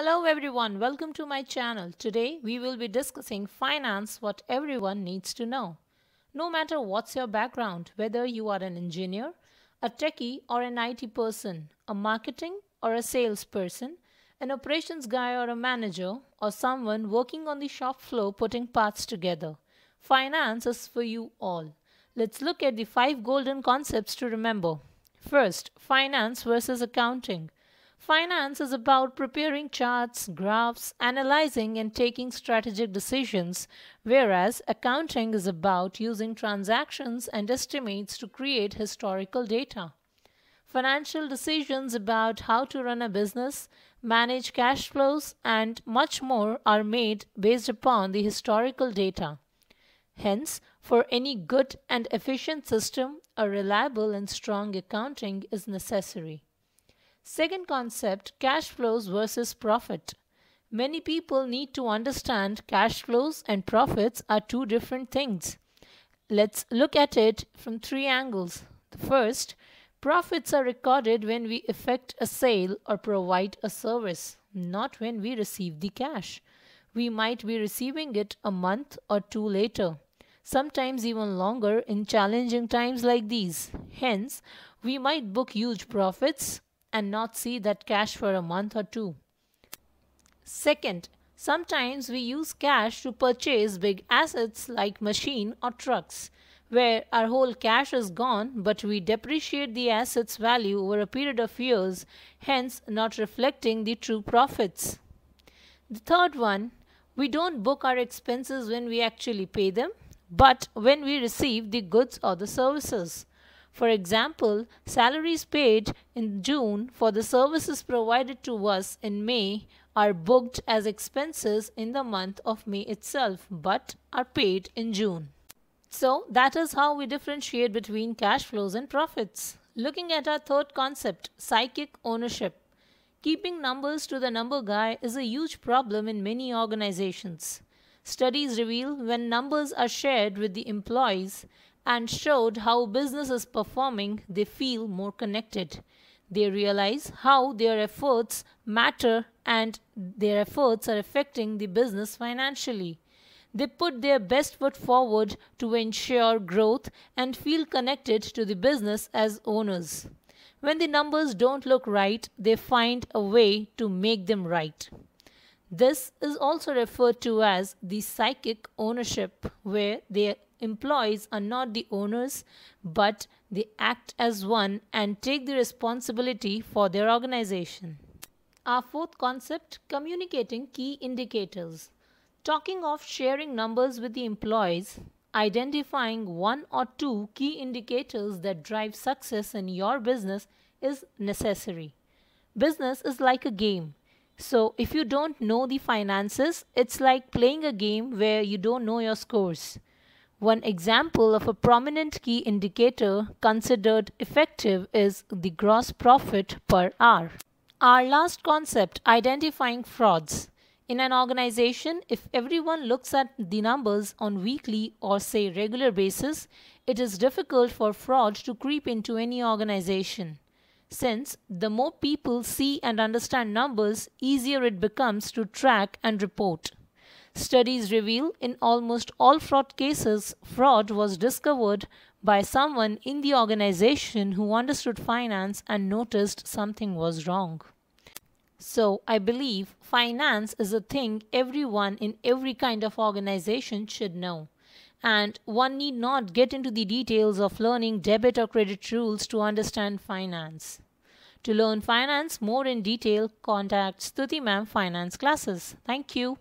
Hello everyone, welcome to my channel. Today we will be discussing finance what everyone needs to know. No matter what's your background, whether you are an engineer, a techie or an IT person, a marketing or a salesperson, an operations guy or a manager, or someone working on the shop floor putting parts together, finance is for you all. Let's look at the five golden concepts to remember. First, finance versus accounting. Finance is about preparing charts, graphs, analyzing, and taking strategic decisions, whereas accounting is about using transactions and estimates to create historical data. Financial decisions about how to run a business, manage cash flows, and much more are made based upon the historical data. Hence, for any good and efficient system, a reliable and strong accounting is necessary. Second concept cash flows versus profit. Many people need to understand cash flows and profits are two different things. Let's look at it from three angles. The first, profits are recorded when we effect a sale or provide a service, not when we receive the cash. We might be receiving it a month or two later, sometimes even longer in challenging times like these. Hence, we might book huge profits and not see that cash for a month or two. Second, sometimes we use cash to purchase big assets like machine or trucks, where our whole cash is gone but we depreciate the asset's value over a period of years, hence not reflecting the true profits. The third one, we don't book our expenses when we actually pay them, but when we receive the goods or the services. For example, salaries paid in June for the services provided to us in May are booked as expenses in the month of May itself but are paid in June. So that is how we differentiate between cash flows and profits. Looking at our third concept, psychic ownership. Keeping numbers to the number guy is a huge problem in many organizations. Studies reveal when numbers are shared with the employees, and showed how business is performing, they feel more connected. They realize how their efforts matter and their efforts are affecting the business financially. They put their best foot forward to ensure growth and feel connected to the business as owners. When the numbers don't look right, they find a way to make them right. This is also referred to as the psychic ownership, where the employees are not the owners but they act as one and take the responsibility for their organization. Our fourth concept communicating key indicators. Talking of sharing numbers with the employees, identifying one or two key indicators that drive success in your business is necessary. Business is like a game. So if you don't know the finances, it's like playing a game where you don't know your scores. One example of a prominent key indicator considered effective is the gross profit per hour. Our last concept identifying frauds. In an organization, if everyone looks at the numbers on weekly or say regular basis, it is difficult for fraud to creep into any organization since the more people see and understand numbers, easier it becomes to track and report. Studies reveal in almost all fraud cases, fraud was discovered by someone in the organization who understood finance and noticed something was wrong. So, I believe finance is a thing everyone in every kind of organization should know and one need not get into the details of learning debit or credit rules to understand finance. To learn finance more in detail, contact Stuti Ma'am Finance Classes. Thank you.